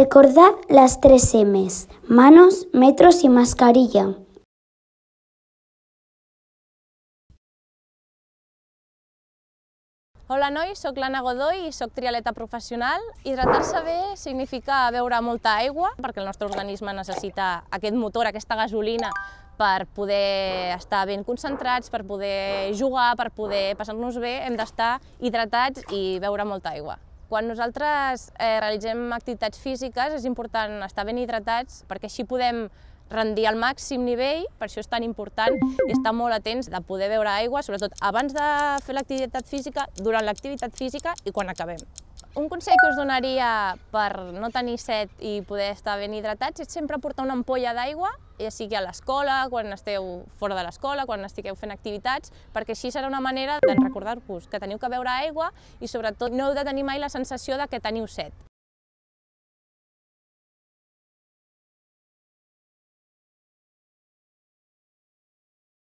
Recordad las tres M's, manos, metros y mascarilla. Hola nois, sóc l'Anna Godoy i sóc trialeta professional. Hidratar-se bé significa beure molta aigua, perquè el nostre organisme necessita aquest motor, aquesta gasolina, per poder estar ben concentrats, per poder jugar, per poder passar-nos bé, hem d'estar hidratats i beure molta aigua. Quan nosaltres eh, realitzem activitats físiques és important estar ben hidratats perquè així podem rendir al màxim nivell, per això és tan important i estar molt atents de poder beure aigua, sobretot abans de fer l'activitat física, durant l'activitat física i quan acabem. Un consell que us donaria per no tenir set i poder estar ben hidratats és sempre portar una ampolla d'aigua, ja sigui a l'escola, quan esteu fora de l'escola, quan estigueu fent activitats, perquè així serà una manera de recordar-vos que teniu que beure aigua i sobretot no heu de tenir mai la sensació de que teniu set.